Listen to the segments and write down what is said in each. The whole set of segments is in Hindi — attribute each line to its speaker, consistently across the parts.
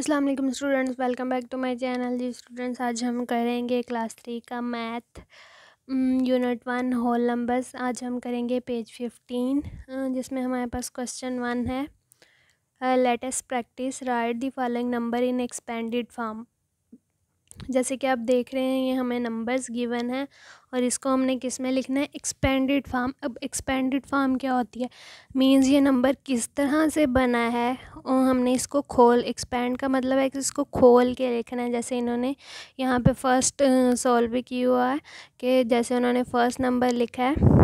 Speaker 1: अस्सलाम वालेकुम students welcome back to my channel जी स्टूडेंट्स आज हम करेंगे क्लास थ्री का math unit one whole numbers आज हम करेंगे पेज फिफ्टीन जिसमें हमारे पास क्वेश्चन वन है latest practice write the following number in expanded form जैसे कि आप देख रहे हैं ये हमें नंबर्स गिवन है और इसको हमने किस में लिखना है एक्सपेंडेड फार्म अब एक्सपेंडेड फार्म क्या होती है मींस ये नंबर किस तरह से बना है और हमने इसको खोल एक्सपेंड का मतलब है कि इसको खोल के लिखना है जैसे इन्होंने यहाँ पे फर्स्ट सॉल्व भी किया हुआ है कि जैसे उन्होंने फ़र्स्ट नंबर लिखा है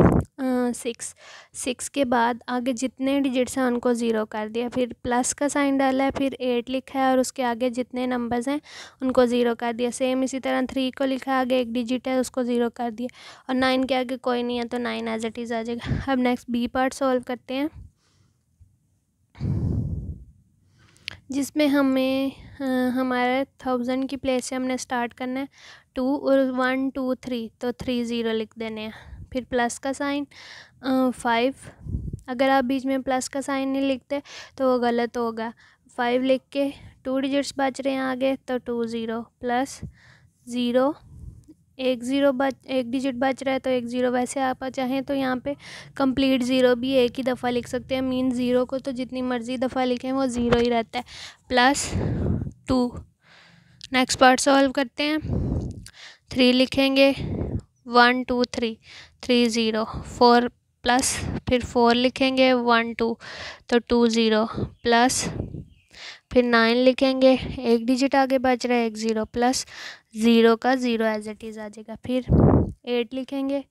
Speaker 1: सिक्स सिक्स के बाद आगे जितने डिजिट्स हैं उनको ज़ीरो कर दिया फिर प्लस का साइन डाला है फिर एट लिखा है और उसके आगे जितने नंबर्स हैं उनको ज़ीरो कर दिया सेम इसी तरह थ्री को लिखा है आगे एक डिजिट है उसको ज़ीरो कर दिया और नाइन के आगे कोई नहीं है तो नाइन एज इट इज़ आ जाएगा अब नेक्स्ट बी पार्ट सॉल्व करते हैं जिसमें हमें आ, हमारे थाउजेंड की प्लेस से हमने स्टार्ट करना है टू और वन टू थ्री तो थ्री ज़ीरो लिख देने हैं फिर प्लस का साइन फाइव अगर आप बीच में प्लस का साइन नहीं लिखते तो वो गलत होगा फाइव लिख के टू डिजिट्स बच रहे हैं आगे तो टू ज़ीरो प्लस ज़ीरो एक ज़ीरो बच एक डिजिट बच रहा है तो एक ज़ीरो वैसे आप चाहें तो यहाँ पे कंप्लीट ज़ीरो भी एक ही दफ़ा लिख सकते हैं मीन ज़ीरो को तो जितनी मर्ज़ी दफ़ा लिखें वो ज़ीरो ही रहता है plus two next part solve करते हैं थ्री लिखेंगे one two three three zero four plus फिर फोर लिखेंगे वन टू तो टू ज़ीरो प्लस फिर नाइन लिखेंगे एक डिजिट आगे बच रहा है एक ज़ीरो प्लस ज़ीरो का ज़ीरो एज इट इज़ आ जाएगा फिर एट लिखेंगे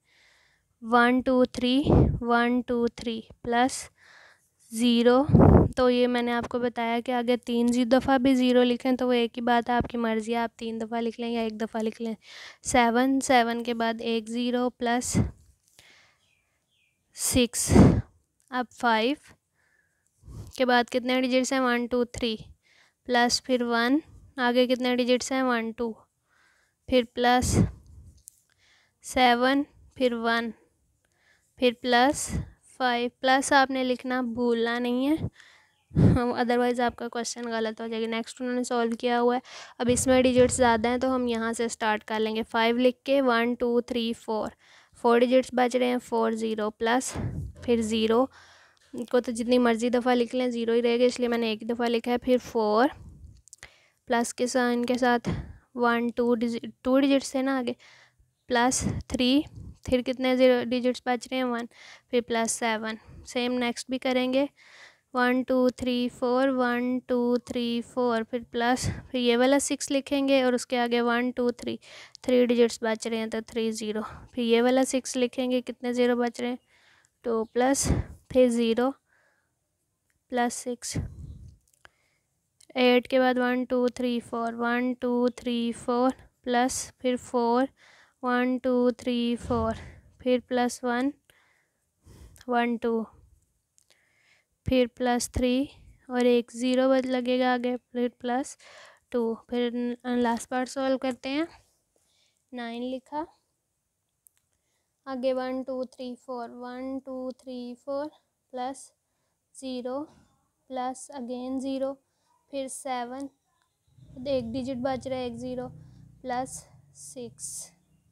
Speaker 1: one two three one two three plus zero तो ये मैंने आपको बताया कि अगर तीन जी दफ़ा भी ज़ीरो लिखें तो वो एक ही बात है आपकी मर्ज़ी है आप तीन दफ़ा लिख लें या एक दफ़ा लिख लें सेवन सेवन के बाद एक ज़ीरो प्लस सिक्स अब फाइव के बाद कितने डिजिट्स हैं वन टू थ्री प्लस फिर वन आगे कितने डिजिट्स हैं वन टू फिर प्लस सेवन फिर वन फिर प्लस फाइव प्लस आपने लिखना भूलना नहीं है अदरवाइज़ आपका क्वेश्चन गलत हो जाएगा नेक्स्ट उन्होंने सॉल्व किया हुआ है अब इसमें डिजिट्स ज़्यादा हैं तो हम यहाँ से स्टार्ट कर लेंगे फाइव लिख के one two three four four digits बच रहे हैं फोर ज़ीरो प्लस फिर ज़ीरो को तो जितनी मर्ज़ी दफ़ा लिख लें ज़ीरो ही रहेगा इसलिए मैंने एक दफ़ा लिखा है फिर फोर प्लस के साथ इनके साथ one two digit two digits है ना आगे प्लस थ्री फिर कितने ज़ीरो डिजिट्स बच रहे हैं वन फिर प्लस सेवन सेम नेक्स्ट भी करेंगे one two three four one two three four फिर प्लस फिर ये वाला सिक्स लिखेंगे और उसके आगे one two three three digits बच रहे हैं तो थ्री ज़ीरो फिर ये वाला सिक्स लिखेंगे कितने ज़ीरो बच रहे हैं टू प्लस फिर ज़ीरो प्लस सिक्स एट के बाद one two three four one two three four plus फिर four one two three four फिर प्लस वन वन टू फिर प्लस थ्री और एक ज़ीरो बद लगेगा आगे फिर प्लस टू फिर लास्ट पार्ट सॉल्व करते हैं नाइन लिखा आगे one two three four one two three four plus zero plus again zero फिर सेवन एक डिजिट बच रहा है एक ज़ीरो प्लस सिक्स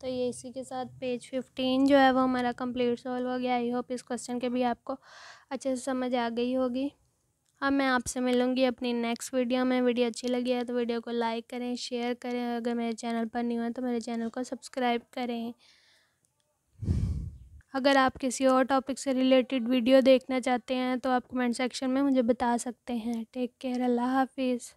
Speaker 1: तो ये इसी के साथ पेज फिफ्टीन जो है वो हमारा कंप्लीट सॉल्व हो गया आई होप इस क्वेश्चन के भी आपको अच्छे से समझ आ गई होगी अब मैं आपसे मिलूंगी अपनी नेक्स्ट वीडियो में वीडियो अच्छी लगी है तो वीडियो को लाइक करें शेयर करें अगर मेरे चैनल पर नहीं हुआ तो मेरे चैनल को सब्सक्राइब करें अगर आप किसी और टॉपिक से रिलेटेड वीडियो देखना चाहते हैं तो आप कमेंट सेक्शन में मुझे बता सकते हैं टेक केयर अल्लाह हाफिज़